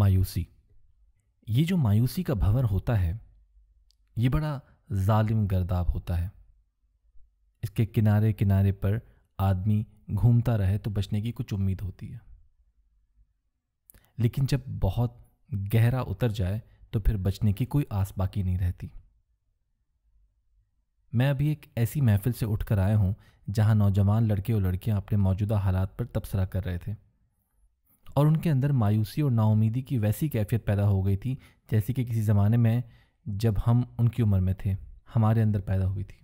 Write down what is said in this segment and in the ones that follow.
मायूसी ये जो मायूसी का भंवर होता है ये बड़ा जालिम गर्दाब होता है इसके किनारे किनारे पर आदमी घूमता रहे तो बचने की कुछ उम्मीद होती है लेकिन जब बहुत गहरा उतर जाए तो फिर बचने की कोई आस बाकी नहीं रहती मैं अभी एक ऐसी महफिल से उठकर आया हूँ जहाँ नौजवान लड़के और लड़कियाँ अपने मौजूदा हालात पर तबसरा कर रहे थे और उनके अंदर मायूसी और नाउमीदी की वैसी कैफियत पैदा हो गई थी जैसी कि किसी ज़माने में जब हम उनकी उम्र में थे हमारे अंदर पैदा हुई थी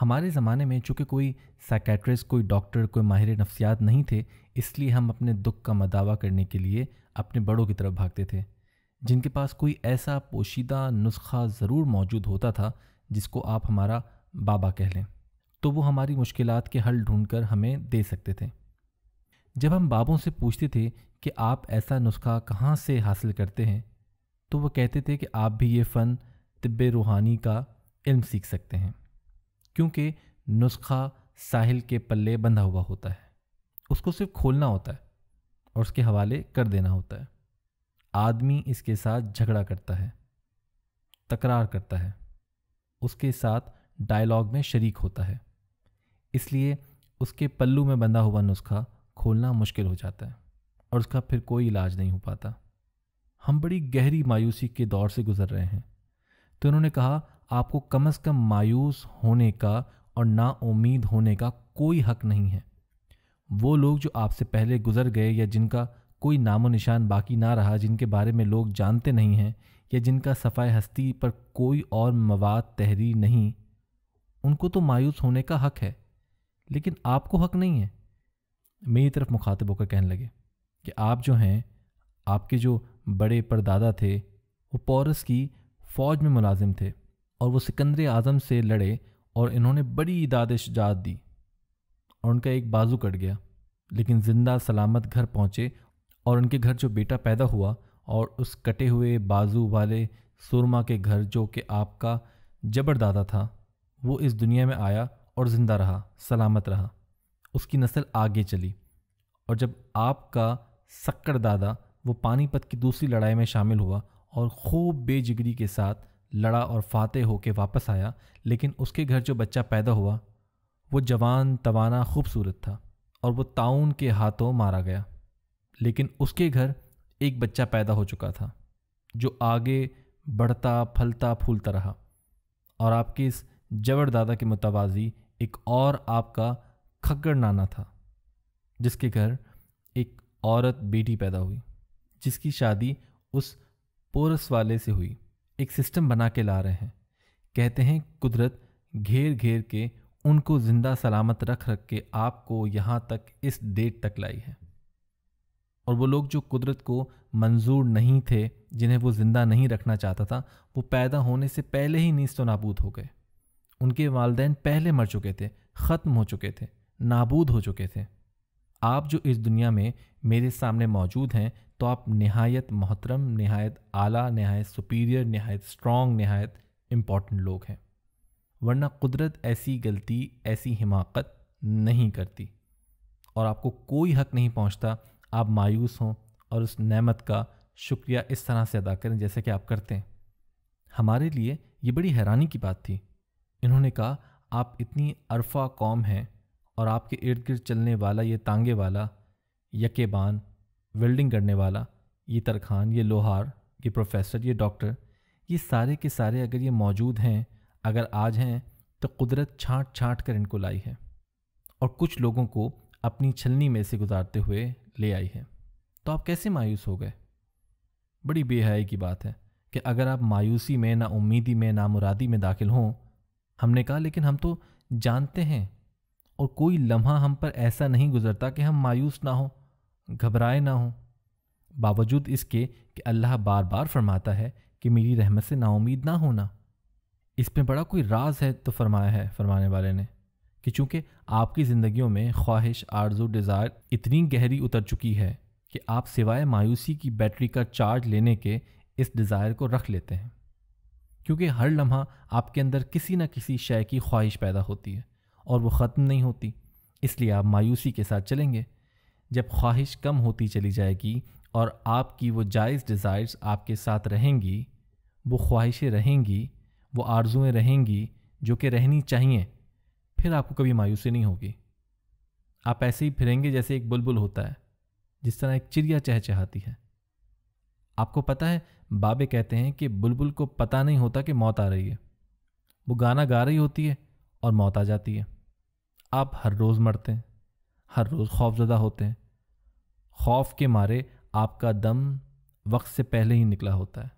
हमारे ज़माने में चूँकि कोई साइकेट्रिस्ट कोई डॉक्टर कोई माहिर नफ्सियात नहीं थे इसलिए हम अपने दुख का मदावा करने के लिए अपने बड़ों की तरफ भागते थे जिनके पास कोई ऐसा पोशीदा नुस्खा ज़रूर मौजूद होता था जिसको आप हमारा बाबा कह लें तो वो हमारी मुश्किलात के हल ढूंढकर कर हमें दे सकते थे जब हम बाबों से पूछते थे कि आप ऐसा नुस्खा कहाँ से हासिल करते हैं तो वो कहते थे कि आप भी ये फ़न तिब रूहानी का इल्म सीख सकते हैं क्योंकि नुस्खा साहिल के पल्ले बंधा हुआ होता है उसको सिर्फ खोलना होता है और उसके हवाले कर देना होता है आदमी इसके साथ झगड़ा करता है तकरार करता है उसके साथ डायलॉग में शरीक होता है इसलिए उसके पल्लू में बंधा हुआ नुस्खा खोलना मुश्किल हो जाता है और उसका फिर कोई इलाज नहीं हो पाता हम बड़ी गहरी मायूसी के दौर से गुजर रहे हैं तो उन्होंने कहा आपको कम से कम मायूस होने का और ना उम्मीद होने का कोई हक नहीं है वो लोग जो आपसे पहले गुजर गए या जिनका कोई नामो निशान बाकी ना रहा जिनके बारे में लोग जानते नहीं हैं या जिनका सफ़ाई हस्ती पर कोई और मवाद तहरीर नहीं उनको तो मायूस होने का हक है लेकिन आपको हक नहीं है मेरी तरफ मुखातिब होकर कहने लगे कि आप जो हैं आपके जो बड़े परदादा थे वो पौरस की फ़ौज में मुलाजिम थे और वो सिकंदर आज़म से लड़े और इन्होंने बड़ी दाद शजात दी और उनका एक बाजू कट गया लेकिन ज़िंदा सलामत घर पहुँचे और उनके घर जो बेटा पैदा हुआ और उस कटे हुए बाजू वाले सुरमा के घर जो कि आपका जबरदादा था वो इस दुनिया में आया और ज़िंदा रहा सलामत रहा उसकी नस्ल आगे चली और जब आपका सक्कर दादा वो पानीपत की दूसरी लड़ाई में शामिल हुआ और खूब बेजिगरी के साथ लड़ा और फातेह होके वापस आया लेकिन उसके घर जो बच्चा पैदा हुआ वो जवान तवाना खूबसूरत था और वो ताउन के हाथों मारा गया लेकिन उसके घर एक बच्चा पैदा हो चुका था जो आगे बढ़ता फलता फूलता रहा और आपके इस जबर दादा के मुतवाजी एक और आपका खक्कड़ नाना था जिसके घर एक औरत बेटी पैदा हुई जिसकी शादी उस पोरस वाले से हुई एक सिस्टम बना के ला रहे हैं कहते हैं कुदरत घेर घेर के उनको ज़िंदा सलामत रख रख के आपको यहाँ तक इस डेट तक लाई है और वो लोग जो कुदरत को मंजूर नहीं थे जिन्हें वो ज़िंदा नहीं रखना चाहता था वो पैदा होने से पहले ही नीस्त नाबूद हो गए उनके वालदेन पहले मर चुके थे ख़त्म हो चुके थे नाबूद हो चुके थे आप जो इस दुनिया में मेरे सामने मौजूद हैं तो आप नहायत मोहतरम नहायत आला नहायत सुपीरियर नहायत स्ट्रॉन्ग नहायत इम्पॉर्टेंट लोग हैं वरना कुदरत ऐसी गलती ऐसी हिमाकत नहीं करती और आपको कोई हक नहीं पहुंचता आप मायूस हों और उस नेमत का शुक्रिया इस तरह से अदा करें जैसे कि आप करते हैं हमारे लिए ये बड़ी हैरानी की बात थी इन्होंने कहा आप इतनी अरफा कौम हैं और आपके इर्द गिर्द चलने वाला ये तांगे वाला यकेबान वेल्डिंग करने वाला ये तरखान ये लोहार ये प्रोफेसर ये डॉक्टर ये सारे के सारे अगर ये मौजूद हैं अगर आज हैं तो कुदरत छाँट छाँट कर इनको लाई है और कुछ लोगों को अपनी छलनी में से गुजारते हुए ले आई है तो आप कैसे मायूस हो गए बड़ी बेहाई की बात है कि अगर आप मायूसी में ना उम्मीदी में ना मुरादी में दाखिल हों हमने कहा लेकिन हम तो जानते हैं और कोई लम्हा हम पर ऐसा नहीं गुजरता कि हम मायूस ना हों घबराए ना हों बावजूद इसके कि अल्लाह बार बार फरमाता है कि मेरी रहमत से नाउमीद ना होना इसमें बड़ा कोई राज है तो फरमाया है फरमाने वाले ने कि चूँकि आपकी ज़िंदगियों में ख्वाहिश आरजू डिज़ायर इतनी गहरी उतर चुकी है कि आप सिवाय मायूसी की बैटरी का चार्ज लेने के इस डिज़ायर को रख लेते हैं क्योंकि हर लम्हा आपके अंदर किसी न किसी शय की ख्वाहिश पैदा होती है और वो ख़त्म नहीं होती इसलिए आप मायूसी के साथ चलेंगे जब ख्वाहिश कम होती चली जाएगी और आपकी वो जायज़ डिज़ायर्स आपके साथ रहेंगी वो ख्वाहिशें रहेंगी वो आर्जुएँ रहेंगी जो कि रहनी चाहिए फिर आपको कभी मायूसी नहीं होगी आप ऐसे ही फिरेंगे जैसे एक बुलबुल होता है जिस तरह एक चिड़िया चहचहाती है आपको पता है बाबे कहते हैं कि बुलबुल को पता नहीं होता कि मौत आ रही है वो गाना गा रही होती है और मौत आ जाती है आप हर रोज़ मरते हैं हर रोज़ खौफजदा होते हैं खौफ के मारे आपका दम वक्त से पहले ही निकला होता है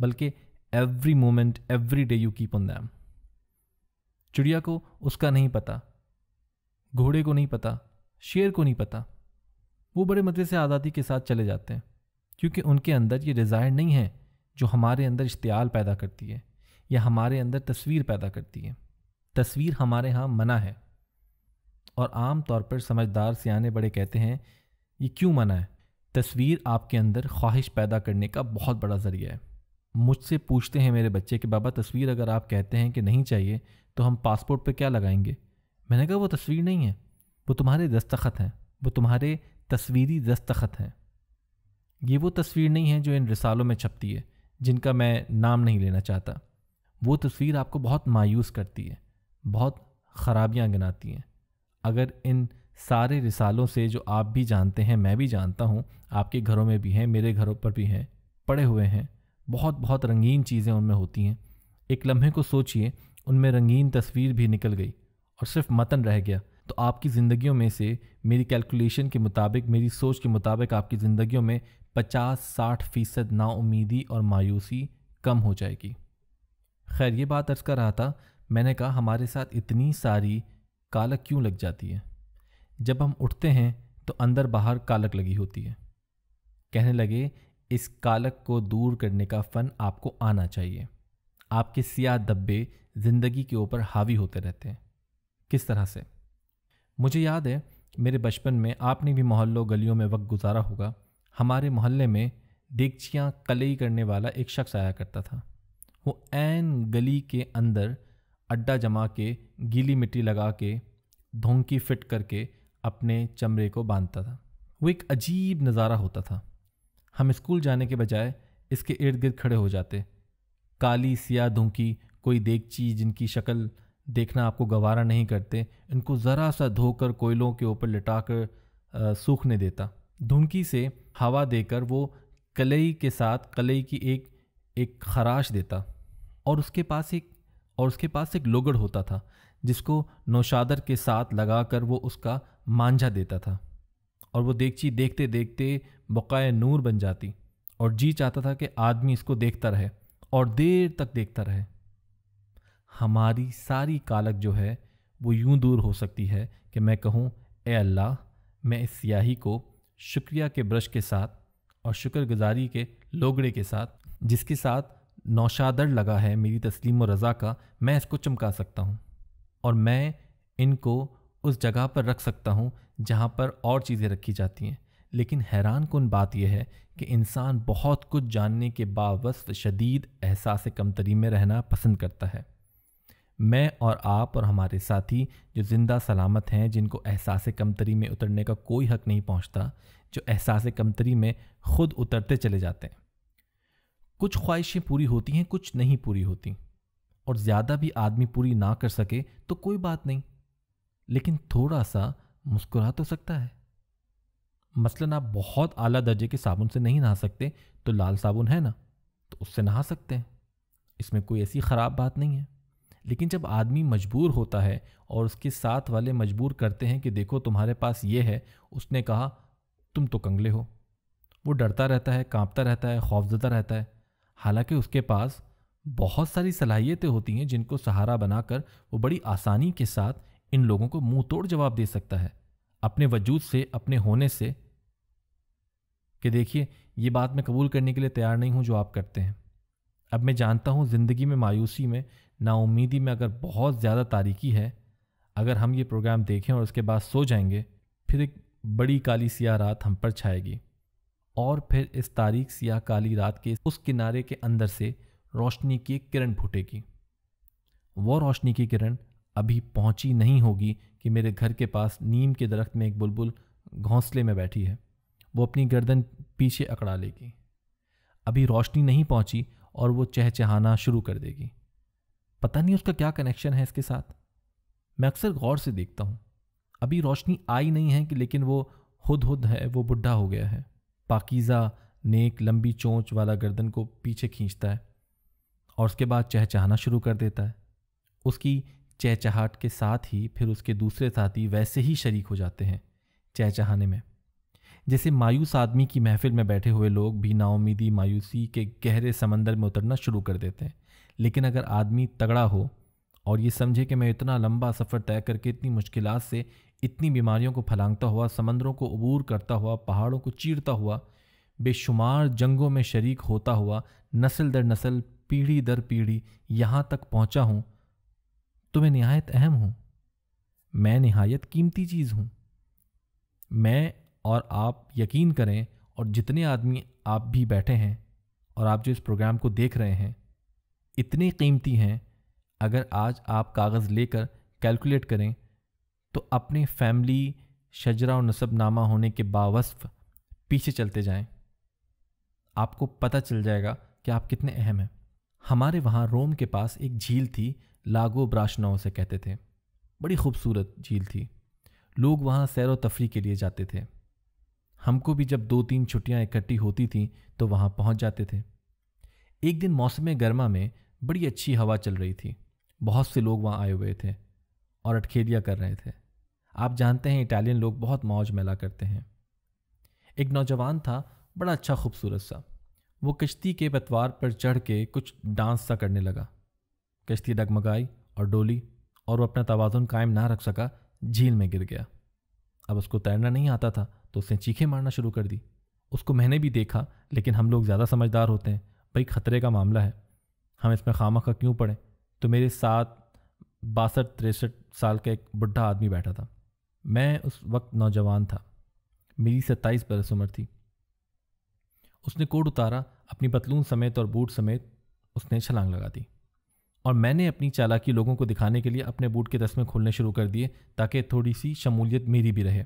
बल्कि every moment every day you keep on them चिड़िया को उसका नहीं पता घोड़े को नहीं पता शेर को नहीं पता वो बड़े मज़े से आज़ादी के साथ चले जाते हैं क्योंकि उनके अंदर ये डिज़ायर नहीं है जो हमारे अंदर इश्तियाल पैदा करती है या हमारे अंदर तस्वीर पैदा करती है तस्वीर हमारे यहाँ मना है और आम तौर पर समझदार सियाने बड़े कहते हैं ये क्यों मना है तस्वीर आपके अंदर ख्वाहिश पैदा करने का बहुत बड़ा ज़रिया है मुझसे पूछते हैं मेरे बच्चे कि बाबा तस्वीर अगर आप कहते हैं कि नहीं चाहिए तो हम पासपोर्ट पर क्या लगाएंगे मैंने कहा वो तस्वीर नहीं है वो तुम्हारे दस्तखत हैं वो तुम्हारे तस्वीरी दस्तखत हैं ये वो तस्वीर नहीं है जो इन रिसालों में छपती है जिनका मैं नाम नहीं लेना चाहता वो तस्वीर आपको बहुत मायूस करती है बहुत ख़राबियाँ गिनाती हैं अगर इन सारे रिसालों से जो आप भी जानते हैं मैं भी जानता हूँ आपके घरों में भी हैं मेरे घरों पर भी हैं पड़े हुए हैं बहुत बहुत रंगीन चीज़ें उनमें होती हैं एक लम्हे को सोचिए उनमें रंगीन तस्वीर भी निकल गई और सिर्फ मतन रह गया तो आपकी ज़िंदगियों में से मेरी कैलकुलेशन के मुताबिक मेरी सोच के मुताबिक आपकी ज़िंदगियों में पचास साठ फ़ीसद नाउमीदी और मायूसी कम हो जाएगी खैर ये बात अर्ज़ कर रहा था मैंने कहा हमारे साथ इतनी सारी कालक क्यों लग जाती है जब हम उठते हैं तो अंदर बाहर कालक लगी होती है कहने लगे इस कालक को दूर करने का फ़न आपको आना चाहिए आपके सियाह धब्बे ज़िंदगी के ऊपर हावी होते रहते हैं किस तरह से मुझे याद है मेरे बचपन में आपने भी मोहल्लों गलियों में वक्त गुजारा होगा हमारे मोहल्ले में देगचियाँ कलई करने वाला एक शख्स आया करता था वो एन गली के अंदर अड्डा जमा के गीली मिट्टी लगा के धोंकी फिट करके अपने चमड़े को बांधता था वो एक अजीब नज़ारा होता था हम स्कूल जाने के बजाय इसके इर्द गिर्द खड़े हो जाते काली सिया धोंकी कोई देगची जिनकी शक्ल देखना आपको गवारा नहीं करते इनको ज़रा सा धोकर कोयलों के ऊपर कर सूखने देता धुनकी से हवा देकर वो कलई के साथ कलई की एक एक खराश देता और उसके पास एक और उसके पास एक लोगड़ होता था जिसको नौशादर के साथ लगाकर वो उसका मांझा देता था और वो देगची देखते देखते बकाए नूर बन जाती और जी चाहता था कि आदमी इसको देखता रहे और देर तक देखता रहे हमारी सारी कालक जो है वो यूं दूर हो सकती है कि मैं कहूँ ए अल्लाह मैं इस स्याही को शुक्रिया के ब्रश के साथ और शुक्रगुजारी के लोगड़े के साथ जिसके साथ नौशादर लगा है मेरी तस्लीम और रज़ा का मैं इसको चमका सकता हूँ और मैं इनको उस जगह पर रख सकता हूँ जहाँ पर और चीज़ें रखी जाती हैं लेकिन हैरान कन बात यह है कि इंसान बहुत कुछ जानने के बावस्त शदीद एहसास कमतरी में रहना पसंद करता है मैं और आप और हमारे साथी जो ज़िंदा सलामत हैं जिनको एहसास कमतरी में उतरने का कोई हक नहीं पहुंचता जो एहसास कमतरी में ख़ुद उतरते चले जाते हैं कुछ ख्वाहिशें पूरी होती हैं कुछ नहीं पूरी होती और ज़्यादा भी आदमी पूरी ना कर सके तो कोई बात नहीं लेकिन थोड़ा सा मुस्कुरा तो सकता है मसलन आप बहुत आला दर्जे के साबुन से नहीं नहा सकते तो लाल साबुन है ना तो उससे नहा सकते हैं इसमें कोई ऐसी ख़राब बात नहीं है लेकिन जब आदमी मजबूर होता है और उसके साथ वाले मजबूर करते हैं कि देखो तुम्हारे पास ये है उसने कहा तुम तो कंगले हो वो डरता रहता है कांपता रहता है खौफजदा रहता है हालांकि उसके पास बहुत सारी सलाहियतें होती हैं जिनको सहारा बनाकर वो बड़ी आसानी के साथ इन लोगों को मुंह तोड़ जवाब दे सकता है अपने वजूद से अपने होने से कि देखिए ये बात मैं कबूल करने के लिए तैयार नहीं हूँ जो आप करते हैं अब मैं जानता हूँ ज़िंदगी में मायूसी में नाउमीदी में अगर बहुत ज़्यादा तारीकी है अगर हम ये प्रोग्राम देखें और उसके बाद सो जाएंगे फिर एक बड़ी काली सियाह रात हम पर छाएगी और फिर इस तारीख सिया काली रात के उस किनारे के अंदर से रोशनी की किरण फूटेगी वो रोशनी की किरण अभी पहुंची नहीं होगी कि मेरे घर के पास नीम के दरख्त में एक बुलबुल घोंसले में बैठी है वो अपनी गर्दन पीछे अकड़ा लेगी अभी रोशनी नहीं पहुंची और वो चहचहाना शुरू कर देगी पता नहीं उसका क्या कनेक्शन है इसके साथ मैं अक्सर गौर से देखता हूँ अभी रोशनी आई नहीं है कि लेकिन वो हुद हुद है वो बुढ़ा हो गया है पाकिज़ा नेक लंबी चोंच वाला गर्दन को पीछे खींचता है और उसके बाद चहचहाना शुरू कर देता है उसकी चहचहाट के साथ ही फिर उसके दूसरे साथी वैसे ही शरीक हो जाते हैं चहचहाने में जैसे मायूस आदमी की महफिल में बैठे हुए लोग भी नाउमीदी मायूसी के गहरे समंदर में उतरना शुरू कर देते हैं लेकिन अगर आदमी तगड़ा हो और ये समझे कि मैं इतना लंबा सफ़र तय करके इतनी मुश्किल से इतनी बीमारियों को फैलांगता हुआ समंदरों को अबूर करता हुआ पहाड़ों को चीरता हुआ बेशुमार जंगों में शरीक होता हुआ नस्ल दर नस्ल पीढ़ी दर पीढ़ी यहाँ तक पहुँचा हूँ तो मैं नहायत अहम हूँ मैं नहायत कीमती चीज़ हूँ मैं और आप यकीन करें और जितने आदमी आप भी बैठे हैं और आप जो इस प्रोग्राम को देख रहे हैं इतने कीमती हैं अगर आज आप कागज़ लेकर कैलकुलेट करें तो अपने फैमिली शजरा और नसब नामा होने के बावस्फ पीछे चलते जाएं आपको पता चल जाएगा कि आप कितने अहम हैं हमारे वहाँ रोम के पास एक झील थी लागो ब्राशनाओं से कहते थे बड़ी खूबसूरत झील थी लोग वहाँ सैर व तफरी के लिए जाते थे हमको भी जब दो तीन छुट्टियाँ इकट्ठी होती थीं तो वहाँ पहुँच जाते थे एक दिन मौसम गर्मा में बड़ी अच्छी हवा चल रही थी बहुत से लोग वहाँ आए हुए थे और अटखेलियाँ कर रहे थे आप जानते हैं इटालियन लोग बहुत मौज मेला करते हैं एक नौजवान था बड़ा अच्छा खूबसूरत सा वो कश्ती के पतवार पर चढ़ के कुछ डांस सा करने लगा कश्ती डगमगाई और डोली और वो अपना तोज़ुन कायम ना रख सका झील में गिर गया अब उसको तैरना नहीं आता था तो उसने चीखें मारना शुरू कर दी उसको मैंने भी देखा लेकिन हम लोग ज़्यादा समझदार होते हैं भाई खतरे का मामला है हम इसमें खामा खा क्यों पड़े तो मेरे साथ बासठ तिरसठ साल का एक बुढ़ा आदमी बैठा था मैं उस वक्त नौजवान था मेरी सत्ताईस बरस उम्र थी उसने कोट उतारा अपनी पतलून समेत और बूट समेत उसने छलांग लगा दी और मैंने अपनी चालाकी लोगों को दिखाने के लिए अपने बूट के तस्में खोलने शुरू कर दिए ताकि थोड़ी सी शमूलियत मेरी भी रहे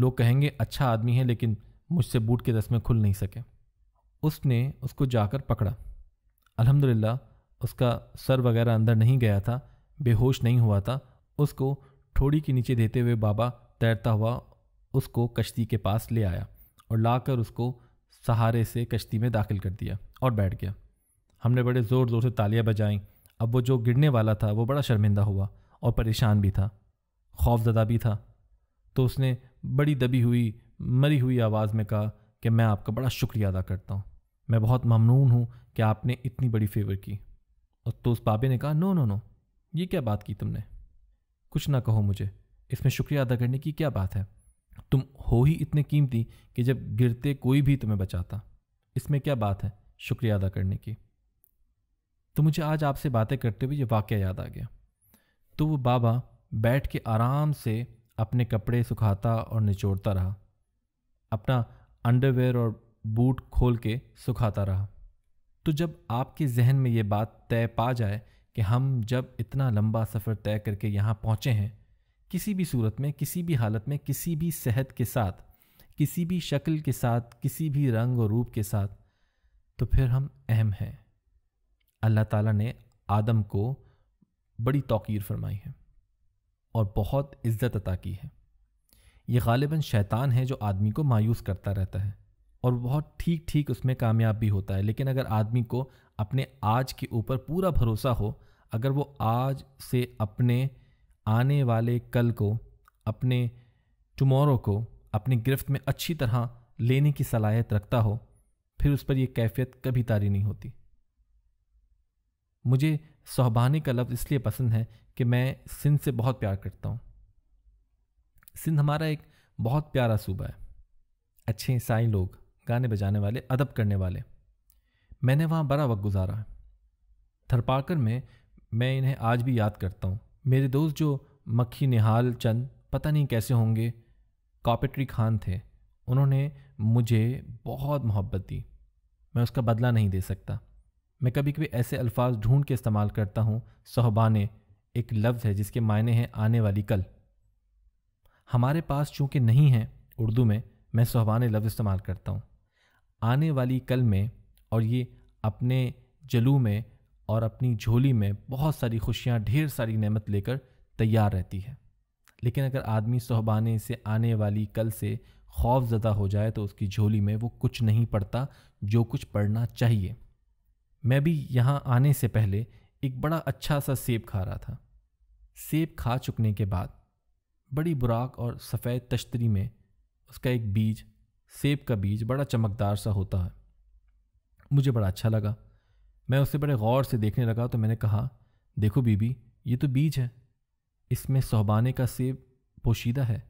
लोग कहेंगे अच्छा आदमी है लेकिन मुझसे बूट के तस्में खुल नहीं सके उसने उसको जाकर पकड़ा अल्हम्दुलिल्लाह उसका सर वगैरह अंदर नहीं गया था बेहोश नहीं हुआ था उसको हथौड़ी के नीचे देते हुए बाबा तैरता हुआ उसको कश्ती के पास ले आया और लाकर उसको सहारे से कश्ती में दाखिल कर दिया और बैठ गया हमने बड़े ज़ोर ज़ोर से तालियां बजाई अब वो जो गिरने वाला था वो बड़ा शर्मिंदा हुआ और परेशान भी था खौफजदा भी था तो उसने बड़ी दबी हुई मरी हुई आवाज़ में कहा कि मैं आपका बड़ा शुक्रिया अदा करता हूँ मैं बहुत ममनून हूँ कि आपने इतनी बड़ी फेवर की और तो उस बाबे ने कहा नो नो नो ये क्या बात की तुमने कुछ ना कहो मुझे इसमें शुक्रिया अदा करने की क्या बात है तुम हो ही इतने कीमती कि जब गिरते कोई भी तुम्हें बचाता इसमें क्या बात है शुक्रिया अदा करने की तो मुझे आज आपसे बातें करते हुए ये वाक्य याद आ गया तो वो बाबा बैठ के आराम से अपने कपड़े सुखाता और निचोड़ता रहा अपना अंडरवेयर और बूट खोल के सुखाता रहा तो जब आपके जहन में ये बात तय पा जाए कि हम जब इतना लंबा सफ़र तय करके यहाँ पहुँचे हैं किसी भी सूरत में किसी भी हालत में किसी भी सेहत के साथ किसी भी शक्ल के साथ किसी भी रंग और रूप के साथ तो फिर हम अहम हैं अल्लाह ताला ने आदम को बड़ी तोकीर फरमाई है और बहुत इज़्ज़त अता की है ये गालिबा शैतान है जो आदमी को मायूस करता रहता है और बहुत ठीक ठीक उसमें कामयाब भी होता है लेकिन अगर आदमी को अपने आज के ऊपर पूरा भरोसा हो अगर वो आज से अपने आने वाले कल को अपने टमोरो को अपनी गिरफ्त में अच्छी तरह लेने की सलाहियत रखता हो फिर उस पर यह कैफियत कभी तारी नहीं होती मुझे सोहबानी का लफ्ज़ इसलिए पसंद है कि मैं सिंध से बहुत प्यार करता हूँ सिंध हमारा एक बहुत प्यारा सूबा है अच्छे ईसाई लोग गाने बजाने वाले अदब करने वाले मैंने वहाँ बड़ा वक्त गुजारा है थरपाकर में मैं इन्हें आज भी याद करता हूँ मेरे दोस्त जो मक्खी निहाल चंद पता नहीं कैसे होंगे कॉपेट्री खान थे उन्होंने मुझे बहुत मोहब्बत दी मैं उसका बदला नहीं दे सकता मैं कभी कभी ऐसे अल्फाज ढूंढ के इस्तेमाल करता हूँ सहबाने एक लफ्ज़ है जिसके मायने हैं आने वाली कल हमारे पास चूँकि नहीं है उर्दू में मैं सहबाने लफ्ज़ इस्तेमाल करता हूँ आने वाली कल में और ये अपने जलू में और अपनी झोली में बहुत सारी खुशियाँ ढेर सारी नेमत लेकर तैयार रहती है लेकिन अगर आदमी सहबाने से आने वाली कल से खौफ ज़दा हो जाए तो उसकी झोली में वो कुछ नहीं पड़ता जो कुछ पढ़ना चाहिए मैं भी यहाँ आने से पहले एक बड़ा अच्छा सा सेब खा रहा था सेब खा चुकने के बाद बड़ी बुराक और सफ़ेद तश्तरी में उसका एक बीज सेब का बीज बड़ा चमकदार सा होता है मुझे बड़ा अच्छा लगा मैं उसे बड़े गौर से देखने लगा तो मैंने कहा देखो बीबी ये तो बीज है इसमें सोहबाने का सेब पोशीदा है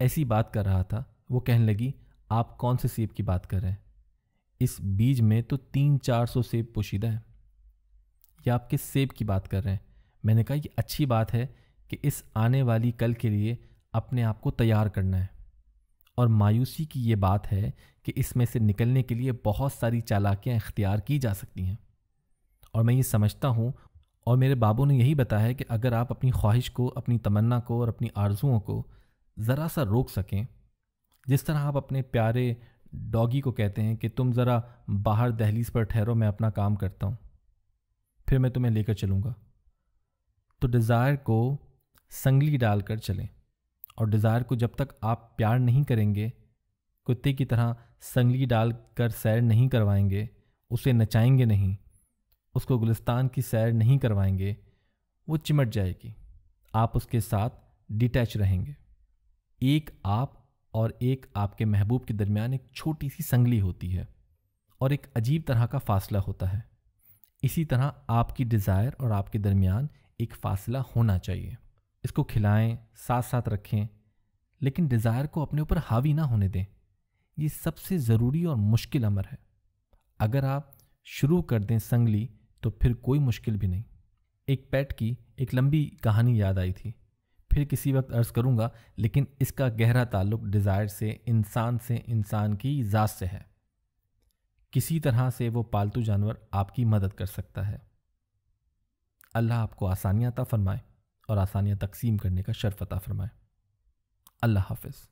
ऐसी बात कर रहा था वो कहने लगी आप कौन से सेब की बात कर रहे हैं इस बीज में तो तीन चार सौ सेब पोशीदा है या आप किस सेब की बात कर रहे हैं मैंने कहा यह अच्छी बात है कि इस आने वाली कल के लिए अपने आप को तैयार करना है और मायूसी की ये बात है कि इसमें से निकलने के लिए बहुत सारी चालाकियाँ इख्तियार की जा सकती हैं और मैं ये समझता हूँ और मेरे बाबू ने यही बताया कि अगर आप अपनी ख्वाहिश को अपनी तमन्ना को और अपनी आरजुओं को ज़रा सा रोक सकें जिस तरह आप अपने प्यारे डॉगी को कहते हैं कि तुम ज़रा बाहर दहलीज पर ठहरो मैं अपना काम करता हूँ फिर मैं तुम्हें लेकर चलूँगा तो डिज़ायर को संगली डालकर चलें और डिज़ायर को जब तक आप प्यार नहीं करेंगे कुत्ते की तरह संगली डाल कर सैर नहीं करवाएंगे उसे नचाएंगे नहीं उसको गुलिस्तान की सैर नहीं करवाएंगे वो चिमट जाएगी आप उसके साथ डिटैच रहेंगे एक आप और एक आपके महबूब के दरमियान एक छोटी सी संगली होती है और एक अजीब तरह का फासला होता है इसी तरह आपकी डिज़ायर और आपके दरमियान एक फासला होना चाहिए इसको खिलाएं साथ साथ रखें लेकिन डिज़ायर को अपने ऊपर हावी ना होने दें ये सबसे ज़रूरी और मुश्किल अमर है अगर आप शुरू कर दें संगली तो फिर कोई मुश्किल भी नहीं एक पेट की एक लंबी कहानी याद आई थी फिर किसी वक्त अर्ज़ करूँगा लेकिन इसका गहरा ताल्लुक डिज़ायर से इंसान से इंसान की ज़ात से है किसी तरह से वो पालतू जानवर आपकी मदद कर सकता है अल्लाह आपको आसानियाँ ता फरमाए और आसानियाँ तकसीम करने का शरफता अता फरमाए अल्लाह हाफिज़